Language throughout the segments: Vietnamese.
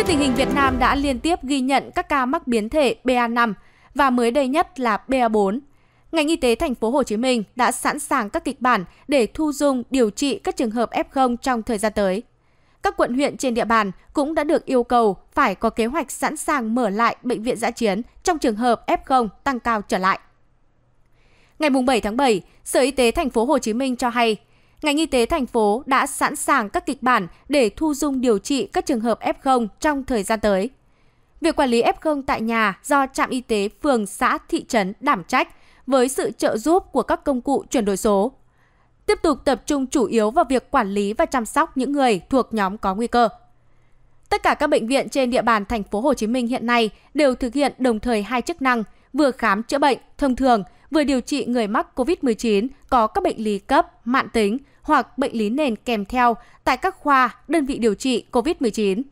Trước tình hình Việt Nam đã liên tiếp ghi nhận các ca mắc biến thể BA5 và mới đây nhất là BA4. Ngành y tế thành phố Hồ Chí Minh đã sẵn sàng các kịch bản để thu dung điều trị các trường hợp F0 trong thời gian tới. Các quận huyện trên địa bàn cũng đã được yêu cầu phải có kế hoạch sẵn sàng mở lại bệnh viện giã chiến trong trường hợp F0 tăng cao trở lại. Ngày 7 tháng 7, Sở Y tế thành phố Hồ Chí Minh cho hay ngành y tế thành phố đã sẵn sàng các kịch bản để thu dung điều trị các trường hợp F0 trong thời gian tới. Việc quản lý F0 tại nhà do trạm y tế phường xã thị trấn đảm trách với sự trợ giúp của các công cụ chuyển đổi số. Tiếp tục tập trung chủ yếu vào việc quản lý và chăm sóc những người thuộc nhóm có nguy cơ. Tất cả các bệnh viện trên địa bàn thành phố Hồ Chí Minh hiện nay đều thực hiện đồng thời hai chức năng, vừa khám chữa bệnh thông thường, vừa điều trị người mắc COVID-19 có các bệnh lý cấp, mạn tính hoặc bệnh lý nền kèm theo tại các khoa, đơn vị điều trị COVID-19.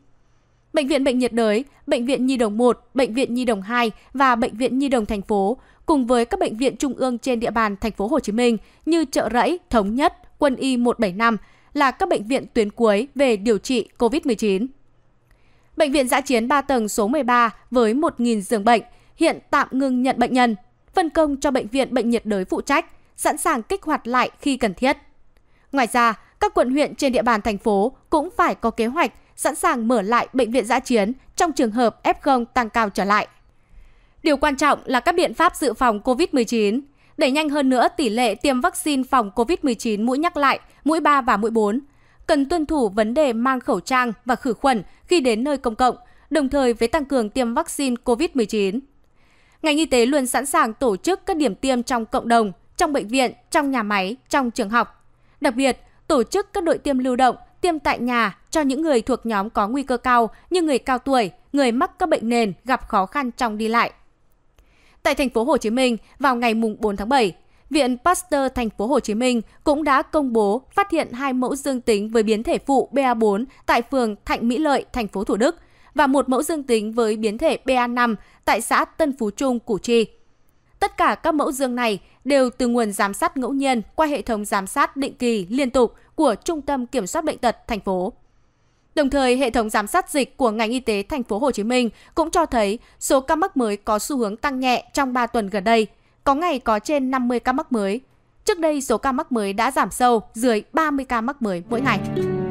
Bệnh viện Bệnh nhiệt đới, Bệnh viện Nhi đồng 1, Bệnh viện Nhi đồng 2 và Bệnh viện Nhi đồng thành phố cùng với các bệnh viện trung ương trên địa bàn thành phố Hồ Chí Minh như Chợ Rẫy, Thống Nhất, Quân y 175 là các bệnh viện tuyến cuối về điều trị COVID-19. Bệnh viện giã chiến 3 tầng số 13 với 1.000 giường bệnh hiện tạm ngừng nhận bệnh nhân, phân công cho bệnh viện bệnh nhiệt đới phụ trách, sẵn sàng kích hoạt lại khi cần thiết. Ngoài ra, các quận huyện trên địa bàn thành phố cũng phải có kế hoạch sẵn sàng mở lại bệnh viện giã chiến trong trường hợp F0 tăng cao trở lại. Điều quan trọng là các biện pháp dự phòng COVID-19, đẩy nhanh hơn nữa tỷ lệ tiêm vaccine phòng COVID-19 mũi nhắc lại, mũi 3 và mũi 4. Cần tuân thủ vấn đề mang khẩu trang và khử khuẩn khi đến nơi công cộng, đồng thời với tăng cường tiêm vaccine COVID-19. Ngành y tế luôn sẵn sàng tổ chức các điểm tiêm trong cộng đồng, trong bệnh viện, trong nhà máy, trong trường học Đặc biệt, tổ chức các đội tiêm lưu động, tiêm tại nhà cho những người thuộc nhóm có nguy cơ cao như người cao tuổi, người mắc các bệnh nền gặp khó khăn trong đi lại. Tại thành phố Hồ Chí Minh, vào ngày mùng 4 tháng 7, Viện Pasteur thành phố Hồ Chí Minh cũng đã công bố phát hiện hai mẫu dương tính với biến thể phụ BA4 tại phường Thạnh Mỹ Lợi, thành phố Thủ Đức và một mẫu dương tính với biến thể BA5 tại xã Tân Phú Trung, Củ Chi. Tất cả các mẫu dương này đều từ nguồn giám sát ngẫu nhiên qua hệ thống giám sát định kỳ liên tục của Trung tâm Kiểm soát bệnh tật thành phố. Đồng thời, hệ thống giám sát dịch của ngành y tế thành phố Hồ Chí Minh cũng cho thấy số ca mắc mới có xu hướng tăng nhẹ trong 3 tuần gần đây, có ngày có trên 50 ca mắc mới. Trước đây số ca mắc mới đã giảm sâu dưới 30 ca mắc mới mỗi ngày.